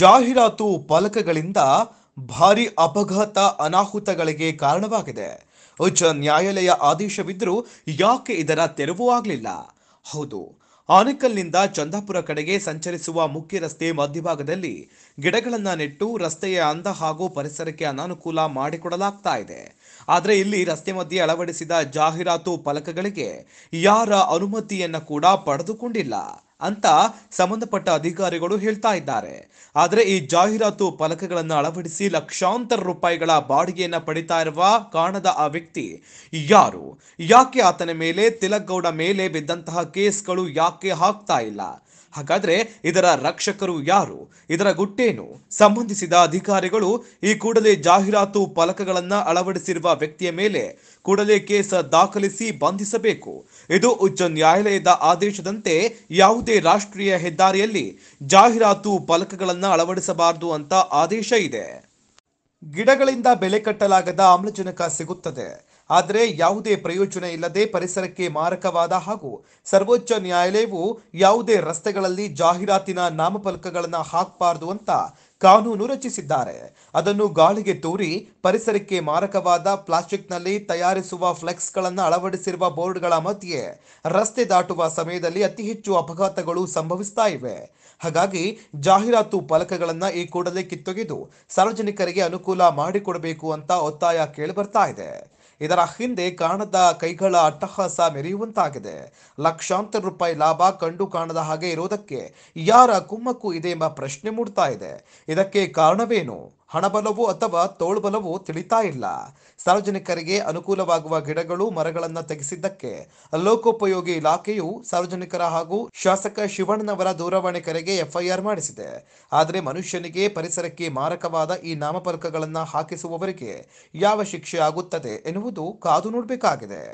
ಜಾಹೀರಾತು ಫಲಕಗಳಿಂದ ಭಾರಿ ಅಪಘಾತ ಅನಾಹುತಗಳಿಗೆ ಕಾರಣವಾಗಿದೆ ಉಚ್ಚ ನ್ಯಾಯಾಲಯ ಆದೇಶವಿದ್ದರೂ ಯಾಕೆ ಇದರ ತೆರವು ಆಗಲಿಲ್ಲ ಹೌದು ಆನೇಕಲ್ನಿಂದ ಚಂದಾಪುರ ಕಡೆಗೆ ಸಂಚರಿಸುವ ಮುಖ್ಯ ರಸ್ತೆ ಮಧ್ಯಭಾಗದಲ್ಲಿ ಗಿಡಗಳನ್ನು ನೆಟ್ಟು ರಸ್ತೆಯ ಅಂದ ಹಾಗೂ ಪರಿಸರಕ್ಕೆ ಅನಾನುಕೂಲ ಮಾಡಿಕೊಡಲಾಗ್ತಾ ಇದೆ ಆದರೆ ಇಲ್ಲಿ ರಸ್ತೆ ಮಧ್ಯೆ ಅಳವಡಿಸಿದ ಜಾಹೀರಾತು ಫಲಕಗಳಿಗೆ ಯಾರ ಅನುಮತಿಯನ್ನು ಕೂಡ ಪಡೆದುಕೊಂಡಿಲ್ಲ ಅಂತ ಸಂಬಂಧಪಟ್ಟ ಅಧಿಕಾರಿಗಳು ಹೇಳ್ತಾ ಇದ್ದಾರೆ ಆದರೆ ಈ ಜಾಹೀರಾತು ಫಲಕಗಳನ್ನು ಅಳವಡಿಸಿ ಲಕ್ಷಾಂತರ ರೂಪಾಯಿಗಳ ಬಾಡಿಗೆಯನ್ನು ಪಡಿತಾ ಇರುವ ಕಾಣದ ಆ ವ್ಯಕ್ತಿ ಯಾರು ಯಾಕೆ ಆತನ ಮೇಲೆ ತಿಲಕ್ ಗೌಡ ಮೇಲೆ ಬಿದ್ದಂತಹ ಕೇಸ್ಗಳು ಯಾಕೆ ಹಾಕ್ತಾ ಇಲ್ಲ ಹಾಗಾದ್ರೆ ಇದರ ರಕ್ಷಕರು ಯಾರು ಇದರ ಗುಟ್ಟೇನು ಸಂಬಂಧಿಸಿದ ಅಧಿಕಾರಿಗಳು ಈ ಕೂಡಲೇ ಜಾಹೀರಾತು ಫಲಕಗಳನ್ನು ಅಳವಡಿಸಿರುವ ವ್ಯಕ್ತಿಯ ಮೇಲೆ ಕೂಡಲೇ ಕೇಸ್ ದಾಖಲಿಸಿ ಬಂಧಿಸಬೇಕು ಇದು ಉಚ್ಚ ನ್ಯಾಯಾಲಯದ ಆದೇಶದಂತೆ ಯಾವುದೇ ರಾಷ್ಟ್ರೀಯ ಹೆದ್ದಾರಿಯಲ್ಲಿ ಜಾಹೀರಾತು ಫಲಕಗಳನ್ನು ಅಳವಡಿಸಬಾರದು ಅಂತ ಆದೇಶ ಇದೆ ಗಿಡಗಳಿಂದ ಬೆಲೆ ಕಟ್ಟಲಾಗದ ಆಮ್ಲಜನಕ ಸಿಗುತ್ತದೆ ಆದರೆ ಯಾವುದೇ ಪ್ರಯೋಜನ ಇಲ್ಲದೆ ಪರಿಸರಕ್ಕೆ ಮಾರಕವಾದ ಹಾಗೂ ಸರ್ವೋಚ್ಚ ನ್ಯಾಯಾಲಯವು ಯಾವುದೇ ರಸ್ತೆಗಳಲ್ಲಿ ಜಾಹೀರಾತಿನ ನಾಮಫಲಕಗಳನ್ನು ಹಾಕಬಾರದು ಅಂತ ಕಾನೂನು ರಚಿಸಿದ್ದಾರೆ ಅದನ್ನು ಗಾಳಿಗೆ ತೂರಿ ಪರಿಸರಕ್ಕೆ ಮಾರಕವಾದ ಪ್ಲಾಸ್ಟಿಕ್ನಲ್ಲಿ ತಯಾರಿಸುವ ಫ್ಲೆಕ್ಸ್ಗಳನ್ನು ಅಳವಡಿಸಿರುವ ಬೋರ್ಡ್ಗಳ ಮಧ್ಯೆ ರಸ್ತೆ ದಾಟುವ ಸಮಯದಲ್ಲಿ ಅತಿ ಹೆಚ್ಚು ಅಪಘಾತಗಳು ಸಂಭವಿಸ್ತಾ ಇವೆ ಹಾಗಾಗಿ ಜಾಹೀರಾತು ಫಲಕಗಳನ್ನು ಈ ಕೂಡಲೇ ಕಿತ್ತೊಗೆದು ಸಾರ್ವಜನಿಕರಿಗೆ ಅನುಕೂಲ ಮಾಡಿಕೊಡಬೇಕು ಅಂತ ಒತ್ತಾಯ ಕೇಳಿ ಬರ್ತಾ ಇದೆ ಇದರ ಹಿಂದೆ ಕಾಣದ ಕೈಗಳ ಅಟ್ಟಹಾಸ ಮೆರೆಯುವಂತಾಗಿದೆ ಲಕ್ಷಾಂತರ ರೂಪಾಯಿ ಲಾಭ ಕಂಡು ಕಾಣದ ಹಾಗೆ ಇರುವುದಕ್ಕೆ ಯಾರ ಕುಮ್ಮಕ್ಕು ಇದೆ ಎಂಬ ಪ್ರಶ್ನೆ ಮೂಡ್ತಾ ಇದೆ ಇದಕ್ಕೆ ಕಾರಣವೇನು ಹಣಬಲವು ಅಥವಾ ತೋಳ್ಬಲವು ತಿಳಿತಾ ಇಲ್ಲ ಸಾರ್ವಜನಿಕರಿಗೆ ಅನುಕೂಲವಾಗುವ ಗಿಡಗಳು ಮರಗಳನ್ನು ತೆಗೆಸಿದ್ದಕ್ಕೆ ಲೋಕೋಪಯೋಗಿ ಇಲಾಖೆಯು ಸಾರ್ವಜನಿಕರ ಹಾಗೂ ಶಾಸಕ ಶಿವಣ್ಣನವರ ದೂರವಾಣಿ ಕರೆಗೆ ಎಫ್ಐಆರ್ ಮಾಡಿಸಿದೆ ಆದರೆ ಮನುಷ್ಯನಿಗೆ ಪರಿಸರಕ್ಕೆ ಮಾರಕವಾದ ಈ ನಾಮಫಲಕಗಳನ್ನು ಹಾಕಿಸುವವರಿಗೆ ಯಾವ ಶಿಕ್ಷೆ ಆಗುತ್ತದೆ ಎನ್ನುವುದು ಕಾದು ನೋಡಬೇಕಾಗಿದೆ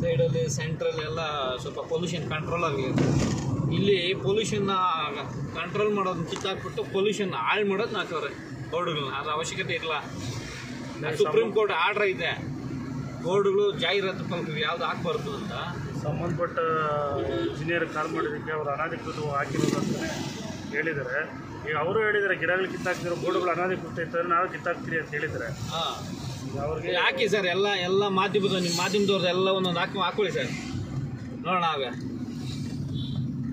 ಸೈಡಲ್ಲಿ ಸೆಂಟ್ರಲ್ಲಿ ಎಲ್ಲ ಸ್ವಲ್ಪ ಪೊಲ್ಯೂಷನ್ ಕಂಟ್ರೋಲ್ ಆಗಲಿ ಇಲ್ಲಿ ಪೊಲ್ಯೂಷನ್ನ ಕಂಟ್ರೋಲ್ ಮಾಡೋದನ್ನ ಕಿತ್ತಾಕ್ಬಿಟ್ಟು ಪೊಲ್ಯೂಷನ್ ಹಾಳು ಮಾಡೋದು ನಾಕವ್ರೆ ಬೋರ್ಡ್ಗಳನ್ನ ಅದ್ರ ಅವಶ್ಯಕತೆ ಇಲ್ಲ ಸುಪ್ರೀಂ ಕೋರ್ಟ್ ಆರ್ಡ್ರ್ ಇದೆ ಬೋರ್ಡ್ಗಳು ಜಾಹೀರಾತು ಫಲಕಗಳು ಯಾವ್ದು ಹಾಕ್ಬಾರ್ದು ಅಂತ ಸಂಬಂಧಪಟ್ಟ ಇಂಜಿನಿಯರ್ ಕಾಲ್ ಮಾಡಿದಕ್ಕೆ ಅವರು ಅನಾಧಿಕೃತವಾಗಿ ಹಾಕಿರೋದು ಅಂತಲೇ ಹೇಳಿದ್ದಾರೆ ಈಗ ಅವರು ಹೇಳಿದ್ದಾರೆ ಗಿಡಗಳು ಕಿತ್ತಾಕ್ತಿರೋ ಬೋರ್ಡ್ಗಳು ಅನಾಧಿಕೃತ ಇತ್ತು ನಾವು ಕಿತ್ತಾಕ್ತೀರಿ ಅಂತ ಹಾಂ ಹಾಕಿ ಸರ್ ಎಲ್ಲ ಎಲ್ಲ ಮಾಧ್ಯಮದ ನಿಮ್ಮ ಮಾಧ್ಯಮದವ್ರದ್ದು ಎಲ್ಲ ಒಂದೊಂದು ಹಾಕಿ ಹಾಕೊಳ್ಳಿ ಸರ್ ನೋಡೋಣ ಆಗ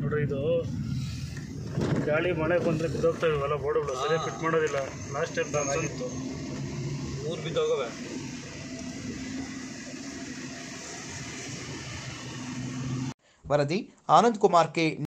ನೋಡ್ರಿ ಇದು ಗಾಳಿ ಮಳೆ ಬಂದರೆ ಬಿದ್ದೋಗ್ತಾ ಇವೆಲ್ಲ ಬೋರ್ಡ್ಗಳು ಸರಿಯಾಗಿ ಫಿಟ್ ಮಾಡೋದಿಲ್ಲ ಲಾಸ್ಟ್ ಟೈಮ್ ನಾನು ಆಗಿತ್ತು ಊರು ಬಿದ್ದೋಗವೆ ವರದಿ ಆನಂದ್ ಕುಮಾರ್ ಕೆ